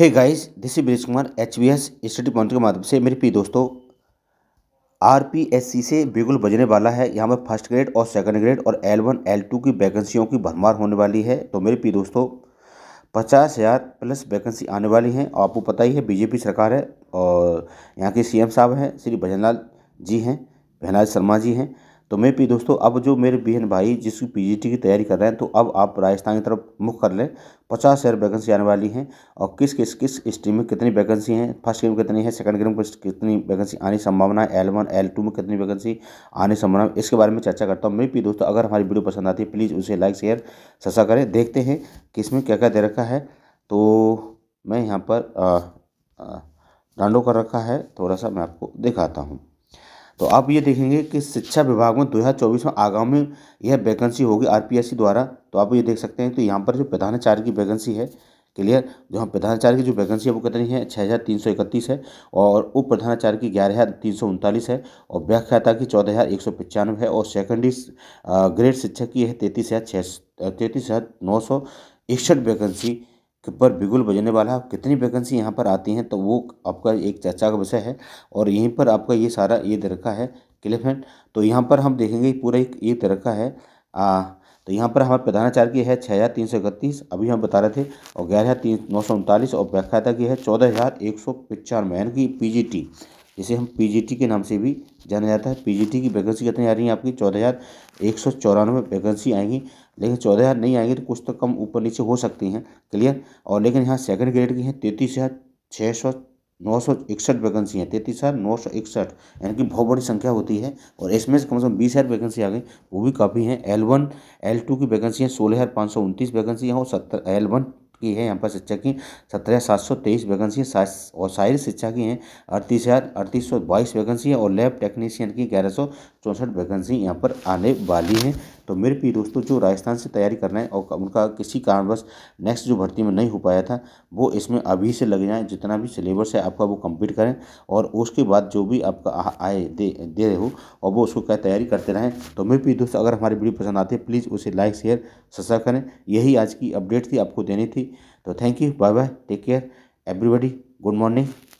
hey guys this is Brij Kumar H V S study point के माध्यम से मेरे प्रिय दोस्तों आर पी एस सी से बिगुल बजने वाला है यहाँ पर फर्स्ट ग्रेड और सेकंड ग्रेड और एल वन एल टू की वैकेंसियों की भरमार होने वाली है तो मेरे प्रिय दोस्तों पचास हज़ार प्लस वैकेंसी आने वाली हैं आपको पता ही है बीजेपी सरकार है और यहाँ के सी एम साहब हैं श्री भजन जी हैं भजनलाल शर्मा जी हैं तो मैं भी दोस्तों अब जो मेरे बहन भाई जिस पीजीटी की तैयारी कर रहे हैं तो अब आप राजस्थान की तरफ मुख कर लें पचास हज़ार वैकेंसी आने वाली हैं और किस किस किस स्ट्रीम में कितनी वैकेंसी हैं फर्स्ट ग्रेड में कितनी है सेकंड ग्रेड में कितनी वैकेंसी आने संभावना है एल वन एल टू में कितनी वैकेंसी आने संभावना है इसके बारे में चर्चा करता हूँ मैं भी दोस्तों अगर हमारी वीडियो पसंद आती है प्लीज़ उसे लाइक शेयर सस्ता करें देखते हैं कि इसमें क्या क्या दे रखा है तो मैं यहाँ पर डांडो कर रखा है थोड़ा सा मैं आपको दिखाता हूँ तो आप ये देखेंगे कि शिक्षा विभाग में 2024 में आगामी यह वैकेंसी होगी आरपीएससी द्वारा तो आप ये देख सकते हैं तो यहाँ पर जो प्रधानाचार्य की वैकेंसी है क्लियर जहाँ प्रधानाचार्य की जो वैकेंसी है वो कितनी है छः हज़ार तीन सौ इकतीस है और उप प्रधानाचार्य की ग्यारह हज़ार तीन सौ उनतालीस है और व्याख्याता की चौदह हज़ार एक सौ पचानवे है और सेकेंडरी ग्रेड शिक्षक की है तैंतीस हज़ार छः तैंतीस हज़ार नौ सौ इकसठ वैकेंसी पर बिगुल बजने वाला कितनी वैकेंसी यहाँ पर आती हैं तो वो आपका एक चर्चा का विषय है और यहीं पर आपका ये सारा ये दे है क्लिफेंट तो यहाँ पर हम देखेंगे पूरा एक ये दे है आ, तो यहाँ पर हमारे प्रधानाचार्य की है छः हज़ार तीन सौ इकतीस अभी हम बता रहे थे और ग्यारह हज़ार तीन नौ सौ उनतालीस और व्याख्याता की है चौदह हज़ार एक सौ पचानवे यानी कि पी जी टी जिसे हम पीजीटी के नाम से भी जाना जाता है पीजीटी की वैकेंसी कितनी आ रही है आपकी चौदह हज़ार एक सौ चौरानवे वैकेंसी आएंगी लेकिन चौदह हज़ार नहीं आएंगी तो कुछ तो कम ऊपर नीचे हो सकती हैं क्लियर और लेकिन यहाँ सेकंड ग्रेड की हैं तैंतीस हज़ार छः सौ नौ सौ इकसठ वैकेंसी हैं तैंतीस हज़ार नौ सौ इकसठ यानी कि बहुत बड़ी संख्या होती है और इसमें से कम से कम बीस हज़ार वैकेंसी आ गई वो भी काफ़ी हैं एल वन एल टू की वैकेंसी है सोलह हज़ार पाँच सौ उनतीस वैकेंसी हैं और सत्तर एल वन की है यहाँ पर शिक्षा की सत्रह सात सौ तेईस वैकेंसी है और शायरी शिक्षा की हैं अड़तीस हज़ार अड़तीस सौ बाईस वैकेंसी है और लैब टेक्नीशियन की ग्यारह सौ चौंसठ वैकेंसी यहाँ पर आने वाली है तो मेरे प्रिय दोस्तों जो राजस्थान से तैयारी कर रहे हैं और उनका किसी कारणवश नेक्स्ट जो भर्ती में नहीं हो पाया था वो इसमें अभी से लग जाएँ जितना भी सिलेबस है आपका वो कंप्लीट करें और उसके बाद जो भी आपका आए दे दे रहे हो और वो उसको क्या तैयारी करते रहें तो मेरे प्रिय दोस्तों अगर हमारी वीडियो पसंद आती है प्लीज़ उसे लाइक शेयर सब्सक्राइब करें यही आज की अपडेट थी आपको देनी थी तो thank you bye bye take care everybody good morning